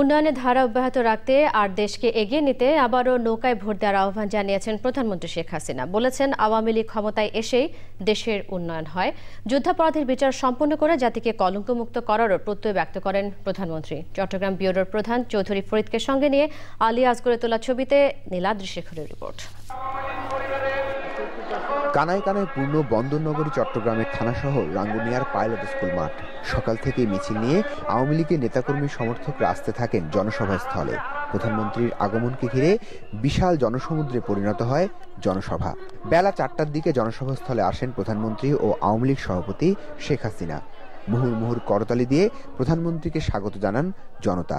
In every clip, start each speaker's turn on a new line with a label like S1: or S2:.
S1: উন্নয়নের ধারা অব্যাহত রাখতে আর দেশকে এগিয়ে নিতে আবারও নৌকায় ভোট দেওয়ার আহ্বান জানিয়েছেন প্রধানমন্ত্রী শেখ হাসিনা বলেছেন আওয়ামী লীগ ক্ষমতায় এসেই দেশের উন্নয়ন হয় যুদ্ধাপরাধের বিচার সম্পন্ন করে জাতিকে কলঙ্কমুক্ত করারও প্রত্যয় ব্যক্ত করেন প্রধানমন্ত্রী চট্টগ্রাম ব্যুরোর প্রধান চৌধুরী ফরিদকে সঙ্গে নিয়ে আলিয়াজ করে তোলা ছবিতে নীলাদ্রি শেখরের রিপোর্ট
S2: কানায় কানায় পূর্ণ বন্দরনগরী চট্টগ্রামের থানা শহর রাঙ্গুনিয়ার পাইলট স্কুল মাঠ সকাল থেকেই মিছিল নিয়ে আওয়ামী লীগের নেতাকর্মী সমর্থকরা আসতে থাকেন জনসভাস্থলে প্রধানমন্ত্রীর আগমনকে ঘিরে বিশাল জনসমুদ্রে পরিণত হয় জনসভা বেলা চারটার দিকে জনসভাস্থলে আসেন প্রধানমন্ত্রী ও আওয়ামী লীগ সভাপতি শেখ হাসিনা মুহুর মুহুর করতালি দিয়ে প্রধানমন্ত্রীকে স্বাগত জানান জনতা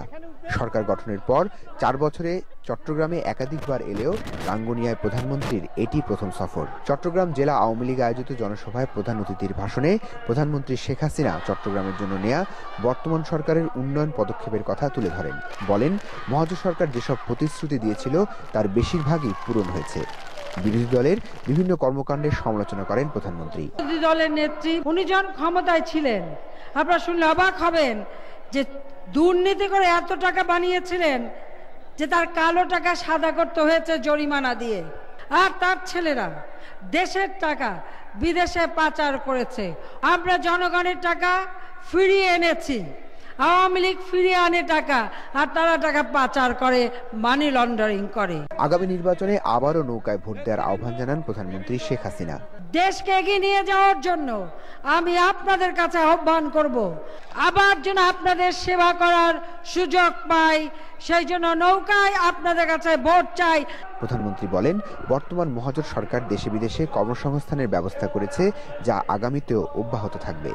S2: সরকার গঠনের পর চার বছরে চট্টগ্রামে একাধিকবার এলেও রাঙ্গুনিয়ায় প্রধানমন্ত্রীর এটি প্রথম সফর চট্টগ্রাম জেলা আওয়ামী লীগ আয়োজিত জনসভায় প্রধান অতিথির ভাষণে প্রধানমন্ত্রী শেখ হাসিনা চট্টগ্রামের জন্য নেয়া বর্তমান সরকারের উন্নয়ন পদক্ষেপের কথা তুলে ধরেন বলেন মহাজ সরকার যেসব প্রতিশ্রুতি দিয়েছিল তার বেশিরভাগই পূরণ হয়েছে বিরোধী দলের বিভিন্ন কর্মকাণ্ডের সমালোচনা করেন প্রধানমন্ত্রী
S3: বিরোধী দলের নেত্রী উনি যখন ক্ষমতায় ছিলেন আপনারা শুনলে অবাক হবেন যে দুর্নীতি করে এত টাকা বানিয়েছিলেন যে তার কালো টাকা সাদা করতে হয়েছে জরিমানা দিয়ে আর তার ছেলেরা দেশের টাকা বিদেশে পাচার করেছে আমরা জনগণের টাকা ফিরিয়ে এনেছি আওয়ামী লীগ ফিরিয়ে আনে টাকা আর তারা টাকা পাচার করে মানি লন্ডারিং করে
S2: আগামী নির্বাচনে আবারও নৌকায় ভোট দেওয়ার আহ্বান জানান প্রধানমন্ত্রী শেখ হাসিনা
S3: দেশকে এগিয়ে নিয়ে যাওয়ার জন্য আমি আপনাদের কাছে আহ্বান করব আবার যেন আপনাদের সেবা করার সুযোগ পাই সেই জন্য নৌকায় আপনাদের কাছে ভোট চাই
S2: প্রধানমন্ত্রী বলেন বর্তমান মহাজোট সরকার দেশে বিদেশে কর্মসংস্থানের ব্যবস্থা করেছে যা আগামীতেও অব্যাহত থাকবে